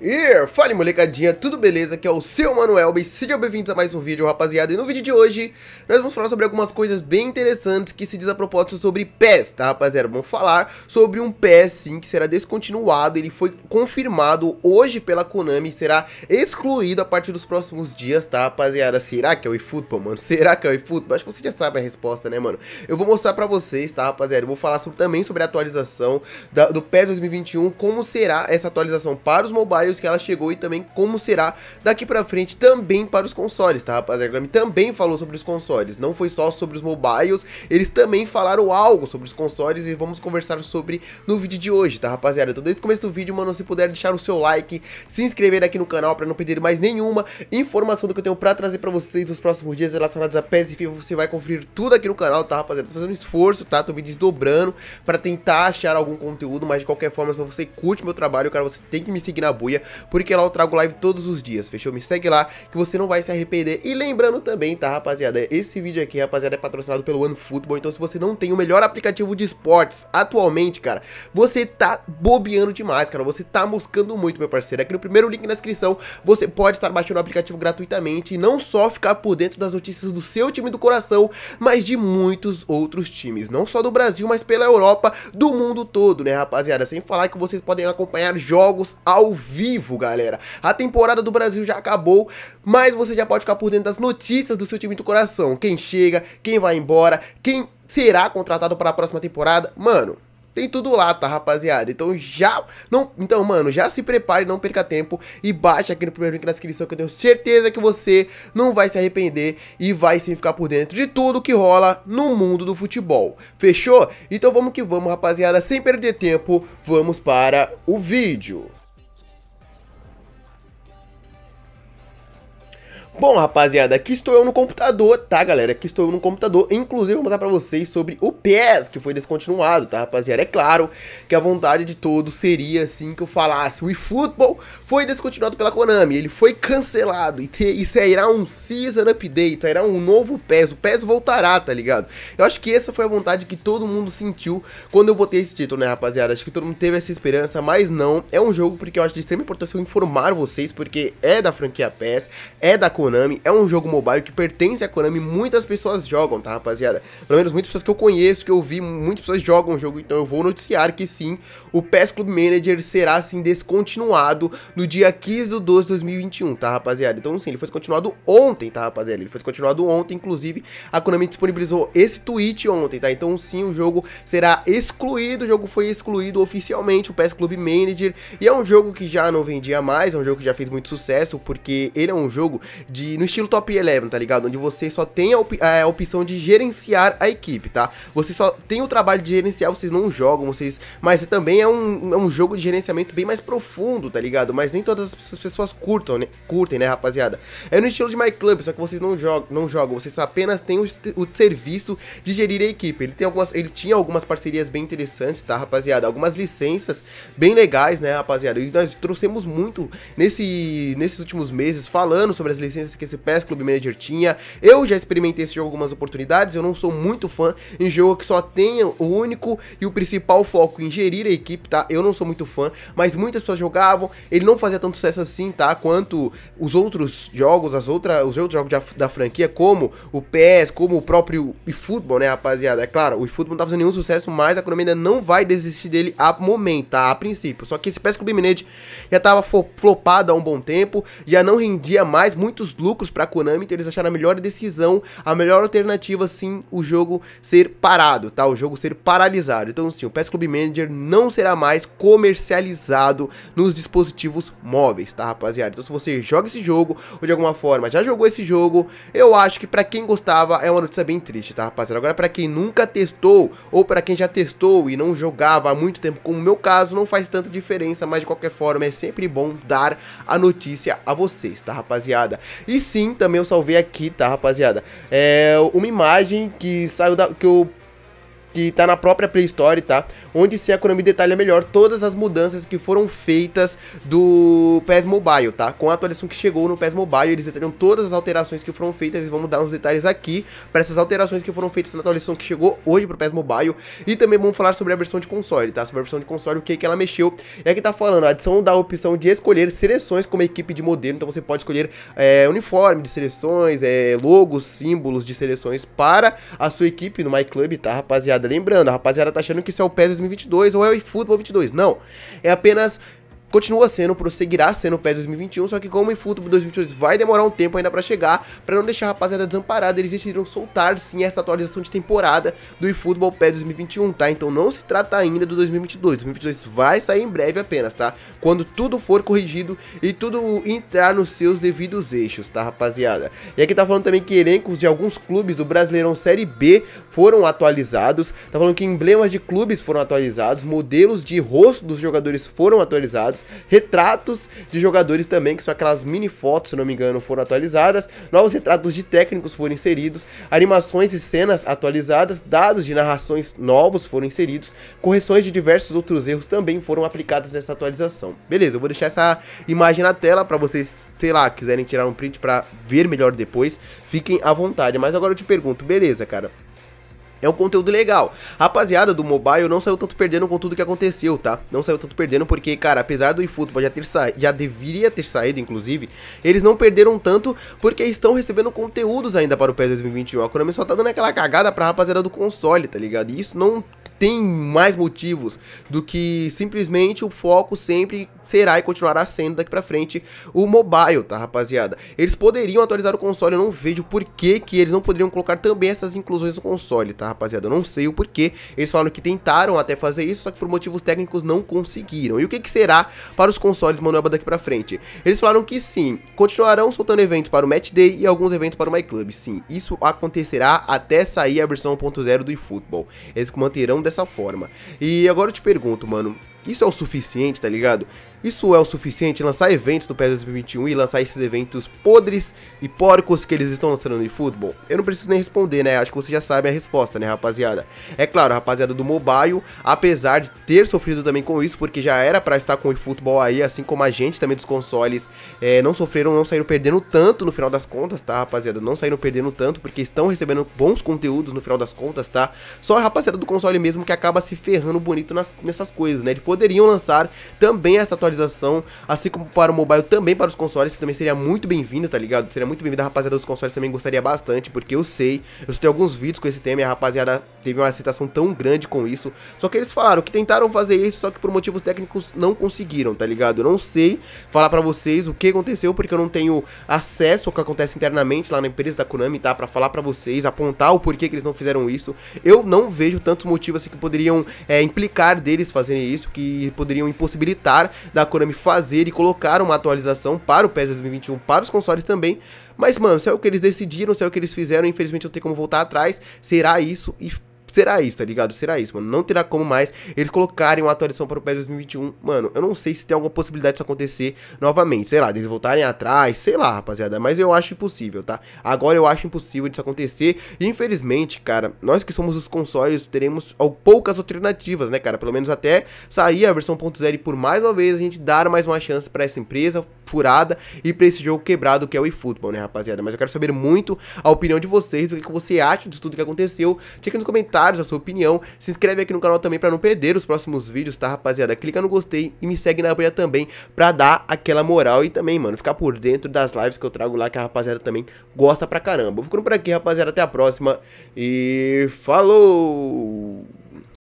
Yeah! Fala molecadinha, tudo beleza? Aqui é o seu Manuel e sejam bem-vindos a mais um vídeo, rapaziada. E no vídeo de hoje, nós vamos falar sobre algumas coisas bem interessantes que se diz a propósito sobre PES, tá rapaziada? Vamos falar sobre um PES sim que será descontinuado, ele foi confirmado hoje pela Konami, será excluído a partir dos próximos dias, tá rapaziada? Será que é o eFootball, mano? Será que é o eFootball? Acho que você já sabe a resposta, né mano? Eu vou mostrar pra vocês, tá rapaziada? Eu vou falar sobre, também sobre a atualização da, do PES 2021, como será essa atualização para os mobiles ensaios que ela chegou e também como será daqui pra frente também para os consoles, tá rapaziada? A Grammy também falou sobre os consoles, não foi só sobre os mobiles, eles também falaram algo sobre os consoles e vamos conversar sobre no vídeo de hoje, tá rapaziada? Então desde o começo do vídeo, mano, se puder deixar o seu like, se inscrever aqui no canal pra não perder mais nenhuma informação do que eu tenho pra trazer pra vocês nos próximos dias relacionados a PS e FIFA, você vai conferir tudo aqui no canal, tá rapaziada? Tô fazendo um esforço, tá? Tô me desdobrando pra tentar achar algum conteúdo, mas de qualquer forma, se você curte meu trabalho, cara, você tem que me seguir na buia, dia, porque lá eu trago live todos os dias, fechou? Me segue lá que você não vai se arrepender. E lembrando também, tá, rapaziada, esse vídeo aqui, rapaziada, é patrocinado pelo OneFootball, então se você não tem o melhor aplicativo de esportes atualmente, cara, você tá bobeando demais, cara, você tá buscando muito, meu parceiro. Aqui no primeiro link na descrição, você pode estar baixando o aplicativo gratuitamente e não só ficar por dentro das notícias do seu time do coração, mas de muitos outros times, não só do Brasil, mas pela Europa, do mundo todo, né, rapaziada? Sem falar que vocês podem acompanhar jogos ao vivo vivo, galera. A temporada do Brasil já acabou, mas você já pode ficar por dentro das notícias do seu time do coração. Quem chega, quem vai embora, quem será contratado para a próxima temporada. Mano, tem tudo lá, tá, rapaziada? Então já, não, então, mano, já se prepare, não perca tempo e baixa aqui no primeiro link na descrição que eu tenho certeza que você não vai se arrepender e vai sim ficar por dentro de tudo que rola no mundo do futebol. Fechou? Então vamos que vamos, rapaziada, sem perder tempo, vamos para o vídeo. Bom, rapaziada, aqui estou eu no computador, tá, galera? Aqui estou eu no computador. Inclusive, vou mostrar pra vocês sobre o PES, que foi descontinuado, tá, rapaziada? É claro que a vontade de todos seria, assim, que eu falasse. O eFootball foi descontinuado pela Konami, ele foi cancelado. E, te, e sairá um Season Update, sairá um novo PES. O PES voltará, tá ligado? Eu acho que essa foi a vontade que todo mundo sentiu quando eu botei esse título, né, rapaziada? Acho que todo mundo teve essa esperança, mas não. É um jogo porque eu acho de extrema importância eu informar vocês, porque é da franquia PES, é da Konami Konami, é um jogo mobile que pertence à Konami, muitas pessoas jogam, tá rapaziada? Pelo menos muitas pessoas que eu conheço, que eu vi, muitas pessoas jogam o jogo, então eu vou noticiar que sim, o PES Club Manager será assim descontinuado no dia 15 de 12 de 2021, tá rapaziada? Então sim, ele foi descontinuado ontem, tá rapaziada? Ele foi descontinuado ontem, inclusive a Konami disponibilizou esse tweet ontem, tá? Então sim, o jogo será excluído, o jogo foi excluído oficialmente, o PES Club Manager, e é um jogo que já não vendia mais, é um jogo que já fez muito sucesso, porque ele é um jogo de de, no estilo top 11, tá ligado? Onde você só tem a, op a, opção de gerenciar a equipe, tá? Você só tem o trabalho de gerenciar, vocês não jogam, vocês... Mas é também é um, é um jogo de gerenciamento bem mais profundo, tá ligado? Mas nem todas as pessoas curtam, né? curtem, né, rapaziada? É no estilo de My Club, só que vocês não jogam, não jogam vocês apenas têm o, o serviço de gerir a equipe. Ele, tem algumas, ele tinha algumas parcerias bem interessantes, tá, rapaziada? Algumas licenças bem legais, né, rapaziada? E nós trouxemos muito nesse, nesses últimos meses falando sobre as licenças deficiências que esse PES Club Manager tinha. Eu já experimentei esse jogo algumas oportunidades, eu não sou muito fã em jogo que só tenha o único e o principal foco em gerir a equipe, tá? Eu não sou muito fã, mas muitas pessoas jogavam, ele não fazia tanto sucesso assim, tá? Quanto os outros jogos, as outras, os outros jogos da, da franquia, como o PES, como o próprio eFootball, né, rapaziada? É claro, o eFootball não tá fazendo nenhum sucesso, mas a Konami ainda não vai desistir dele a momento, tá? A princípio. Só que esse PES Club Manager já tava flopado há um bom tempo, já não rendia mais, muitos muitos lucros para a Konami, então eles acharam a melhor decisão, a melhor alternativa sim, o jogo ser parado, tá? O jogo ser paralisado. Então sim, o PES Club Manager não será mais comercializado nos dispositivos móveis, tá, rapaziada? Então se você joga esse jogo ou de alguma forma já jogou esse jogo, eu acho que para quem gostava é uma notícia bem triste, tá, rapaziada? Agora para quem nunca testou ou para quem já testou e não jogava há muito tempo, como o meu caso, não faz tanta diferença, mas de qualquer forma é sempre bom dar a notícia a vocês, tá, rapaziada? E sim, também eu salvei aqui, tá, rapaziada? É uma imagem que saiu da. que eu que tá na própria Play Store, tá? Onde se a Konami detalha melhor todas as mudanças que foram feitas do PES Mobile, tá? Com a atualização que chegou no PES Mobile, eles detalham todas as alterações que foram feitas, e vamos dar uns detalhes aqui para essas alterações que foram feitas na atualização que chegou hoje pro PES Mobile, e também vamos falar sobre a versão de console, tá? Sobre a versão de console, o que que ela mexeu, é e aqui tá falando a adição da opção de escolher seleções como equipe de modelo, então você pode escolher é, uniforme de seleções, é, logos, símbolos de seleções para a sua equipe no MyClub, tá rapaziada? Lembrando, a rapaziada tá achando que isso é o PES 2022 ou é o eFootball 22. Não, é apenas continua sendo, prosseguirá sendo o PES 2021, só que como em futebol 2022 vai demorar um tempo ainda para chegar, para não deixar a rapaziada desamparada, eles decidiram soltar sim essa atualização de temporada do eFootball PES 2021, tá? Então não se trata ainda do 2022, 2022 vai sair em breve apenas, tá? Quando tudo for corrigido e tudo entrar nos seus devidos eixos, tá rapaziada? E aqui tá falando também que elencos de alguns clubes do Brasileirão Série B foram atualizados, tá falando que emblemas de clubes foram atualizados, modelos de rosto dos jogadores foram atualizados, retratos de jogadores também, que são aquelas mini fotos, se não me engano, foram atualizadas. Novos retratos de técnicos foram inseridos, animações e cenas atualizadas, dados de narrações novos foram inseridos, correções de diversos outros erros também foram aplicadas nessa atualização. Beleza, eu vou deixar essa imagem na tela para vocês, sei lá, quiserem tirar um print para ver melhor depois, fiquem à vontade. Mas agora eu te pergunto, beleza, cara? é um conteúdo legal. Rapaziada do mobile não saiu tanto perdendo com tudo que aconteceu, tá? Não saiu tanto perdendo porque, cara, apesar do eFootball já ter saído, já deveria ter saído, inclusive, eles não perderam tanto porque estão recebendo conteúdos ainda para o PES 2021. A Konami só tá dando aquela cagada pra rapaziada do console, tá ligado? E isso não tem mais motivos do que simplesmente o foco sempre será e continuará sendo daqui pra frente o mobile, tá rapaziada? Eles poderiam atualizar o console, eu não vejo por que que eles não poderiam colocar também essas inclusões no console, tá rapaziada? Eu não sei o porquê, eles falaram que tentaram até fazer isso, só que por motivos técnicos não conseguiram. E o que que será para os consoles Manoba daqui pra frente? Eles falaram que sim, continuarão soltando eventos para o Match Day e alguns eventos para o My Club, sim, isso acontecerá até sair a versão 1.0 do eFootball, eles manterão dessa forma. E agora eu te pergunto, mano, isso é o suficiente, tá ligado? Isso é o suficiente, lançar eventos do PES 2021 e lançar esses eventos podres e porcos que eles estão lançando de futebol? Eu não preciso nem responder, né? Acho que vocês já sabem a resposta, né, rapaziada? É claro, rapaziada do mobile, apesar de ter sofrido também com isso, porque já era para estar com o futebol aí, assim como a gente também dos consoles, é, não sofreram, não saíram perdendo tanto no final das contas, tá, rapaziada? Não saíram perdendo tanto, porque estão recebendo bons conteúdos no final das contas, tá? Só a rapaziada do console mesmo que acaba se ferrando bonito nas, nessas coisas, né? De poder poderiam lançar também essa atualização, assim como para o mobile, também para os consoles, que também seria muito bem-vindo, tá ligado? Seria muito bem-vindo, a rapaziada dos consoles também gostaria bastante, porque eu sei, eu tenho alguns vídeos com esse tema e a rapaziada teve uma aceitação tão grande com isso, só que eles falaram que tentaram fazer isso, só que por motivos técnicos não conseguiram, tá ligado? Eu não sei falar para vocês o que aconteceu, porque eu não tenho acesso ao que acontece internamente lá na empresa da Konami, tá? Para falar para vocês, apontar o porquê que eles não fizeram isso. Eu não vejo tantos motivos assim que poderiam é, implicar deles fazerem isso, que poderiam impossibilitar da Konami fazer e colocar uma atualização para o PES 2021, para os consoles também. Mas, mano, se é o que eles decidiram, se é o que eles fizeram, infelizmente não tem como voltar atrás. Será isso e será isso, tá ligado? Será isso, mano. Não terá como mais eles colocarem uma atualização para o PES 2021. Mano, eu não sei se tem alguma possibilidade disso acontecer novamente. Sei lá, deles voltarem atrás, sei lá, rapaziada. Mas eu acho impossível, tá? Agora eu acho impossível disso acontecer. E infelizmente, cara, nós que somos os consoles, teremos poucas alternativas, né, cara? Pelo menos até sair a versão 1.0 e por mais uma vez a gente dar mais uma chance para essa empresa furada e pra esse jogo quebrado que é o eFootball, né, rapaziada? Mas eu quero saber muito a opinião de vocês, o que, você acha disso tudo que aconteceu. Cheque nos comentários comentários, a sua opinião. Se inscreve aqui no canal também para não perder os próximos vídeos, tá, rapaziada? Clica no gostei e me segue na boia também para dar aquela moral e também, mano, ficar por dentro das lives que eu trago lá, que a rapaziada também gosta pra caramba. Vou ficando por aqui, rapaziada. Até a próxima e falou!